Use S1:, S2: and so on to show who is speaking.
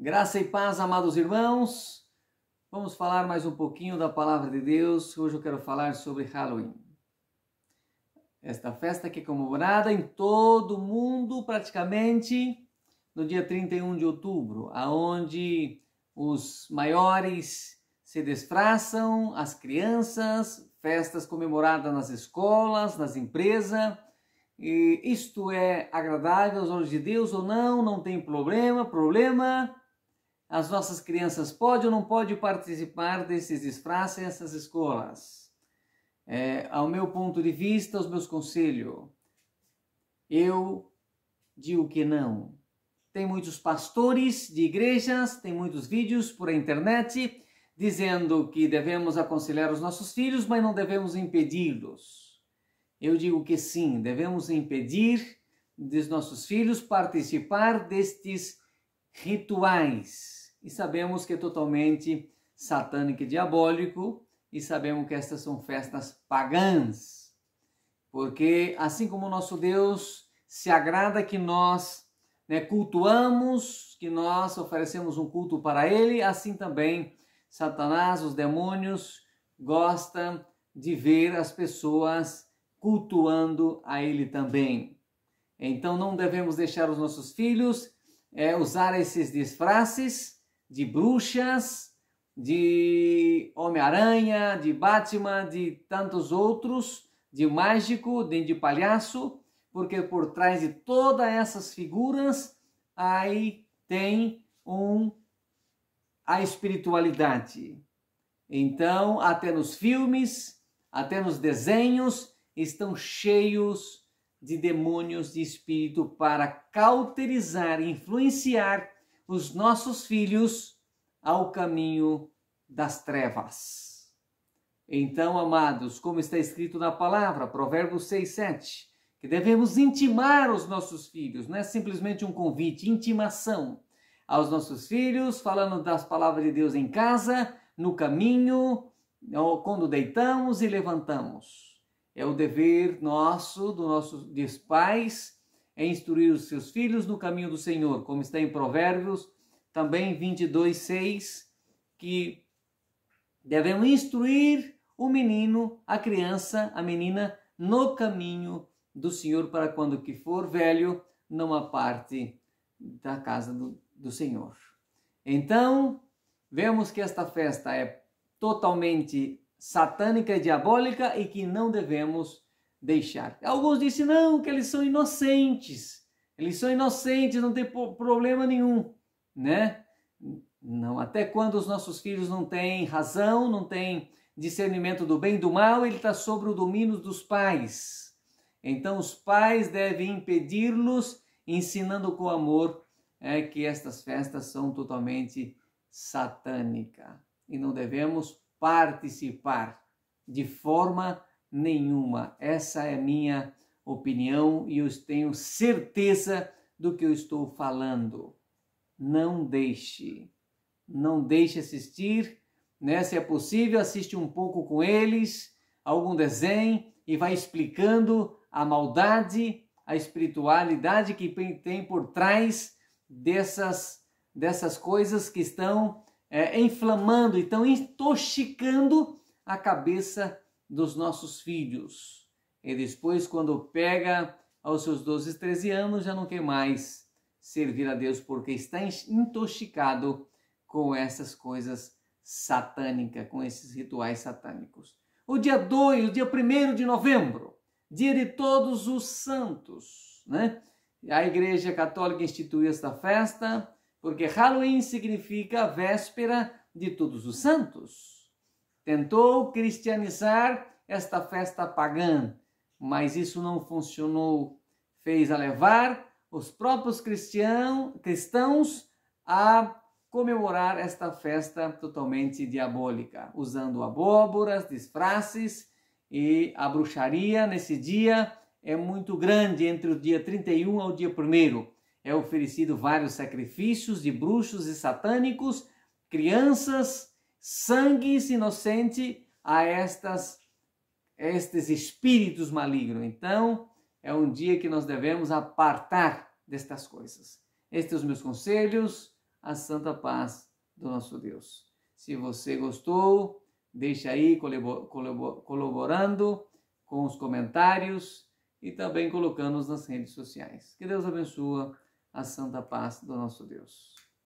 S1: Graça e paz, amados irmãos. Vamos falar mais um pouquinho da palavra de Deus. Hoje eu quero falar sobre Halloween. Esta festa que é comemorada em todo o mundo, praticamente, no dia 31 de outubro, aonde os maiores se disfarçam, as crianças, festas comemoradas nas escolas, nas empresas, e isto é agradável aos olhos de Deus ou não, não tem problema, problema as nossas crianças podem ou não podem participar desses disfarces, essas escolas? É, ao meu ponto de vista, os meus conselhos, eu digo que não. Tem muitos pastores de igrejas, tem muitos vídeos por internet dizendo que devemos aconselhar os nossos filhos, mas não devemos impedi-los. Eu digo que sim, devemos impedir dos nossos filhos participar destes rituais e sabemos que é totalmente satânico e diabólico, e sabemos que estas são festas pagãs, porque assim como o nosso Deus se agrada que nós né, cultuamos, que nós oferecemos um culto para Ele, assim também Satanás, os demônios, gostam de ver as pessoas cultuando a Ele também. Então não devemos deixar os nossos filhos é, usar esses disfarces de bruxas, de Homem-Aranha, de Batman, de tantos outros, de mágico, de, de palhaço, porque por trás de todas essas figuras aí tem um a espiritualidade. Então, até nos filmes, até nos desenhos, estão cheios de demônios de espírito para cauterizar, influenciar os nossos filhos ao caminho das trevas. Então, amados, como está escrito na palavra, Provérbios 6, 7, que devemos intimar os nossos filhos, não é simplesmente um convite, intimação aos nossos filhos, falando das palavras de Deus em casa, no caminho, quando deitamos e levantamos. É o dever nosso, do nosso, dos pais, é instruir os seus filhos no caminho do Senhor, como está em Provérbios, também 22:6, que devemos instruir o menino, a criança, a menina, no caminho do Senhor, para quando que for velho, não há parte da casa do, do Senhor. Então, vemos que esta festa é totalmente satânica e diabólica e que não devemos deixar. Alguns dizem não, que eles são inocentes. Eles são inocentes, não tem problema nenhum, né? Não, até quando os nossos filhos não têm razão, não têm discernimento do bem e do mal, ele está sobre o domínio dos pais. Então os pais devem impedi-los, ensinando com amor é, que estas festas são totalmente satânicas e não devemos participar de forma nenhuma. Essa é minha opinião e eu tenho certeza do que eu estou falando. Não deixe, não deixe assistir, né? Se é possível, assiste um pouco com eles, algum desenho e vai explicando a maldade, a espiritualidade que tem por trás dessas dessas coisas que estão é, inflamando, estão intoxicando a cabeça dos nossos filhos. E depois, quando pega aos seus 12, 13 anos, já não quer mais servir a Deus porque está intoxicado com essas coisas satânicas, com esses rituais satânicos. O dia 2, o dia 1 de novembro, dia de todos os santos, né? A Igreja Católica instituiu esta festa porque Halloween significa véspera de todos os santos tentou cristianizar esta festa pagã, mas isso não funcionou. Fez a levar os próprios cristãos a comemorar esta festa totalmente diabólica, usando abóboras, disfarces e a bruxaria nesse dia é muito grande entre o dia 31 ao dia 1. É oferecido vários sacrifícios de bruxos e satânicos, crianças sangue inocente a estas estes espíritos malignos. Então, é um dia que nós devemos apartar destas coisas. Estes são os meus conselhos, a santa paz do nosso Deus. Se você gostou, deixa aí colaborando com os comentários e também colocando-os nas redes sociais. Que Deus abençoe a santa paz do nosso Deus.